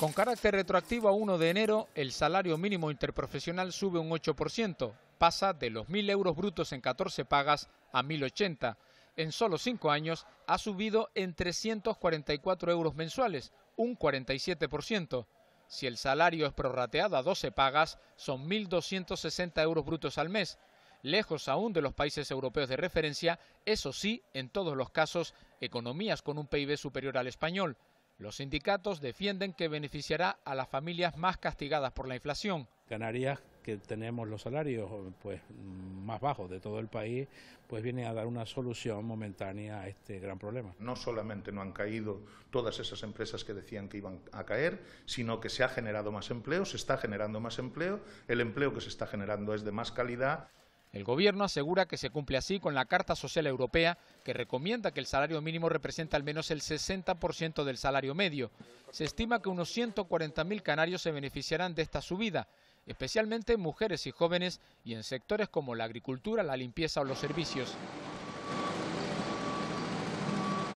Con carácter retroactivo a 1 de enero, el salario mínimo interprofesional sube un 8%, pasa de los 1.000 euros brutos en 14 pagas a 1.080. En solo 5 años ha subido en 344 euros mensuales, un 47%. Si el salario es prorrateado a 12 pagas, son 1.260 euros brutos al mes. Lejos aún de los países europeos de referencia, eso sí, en todos los casos, economías con un PIB superior al español. Los sindicatos defienden que beneficiará a las familias más castigadas por la inflación. Canarias, que tenemos los salarios pues, más bajos de todo el país, pues viene a dar una solución momentánea a este gran problema. No solamente no han caído todas esas empresas que decían que iban a caer, sino que se ha generado más empleo, se está generando más empleo, el empleo que se está generando es de más calidad. El gobierno asegura que se cumple así con la Carta Social Europea, que recomienda que el salario mínimo represente al menos el 60% del salario medio. Se estima que unos 140.000 canarios se beneficiarán de esta subida, especialmente mujeres y jóvenes y en sectores como la agricultura, la limpieza o los servicios.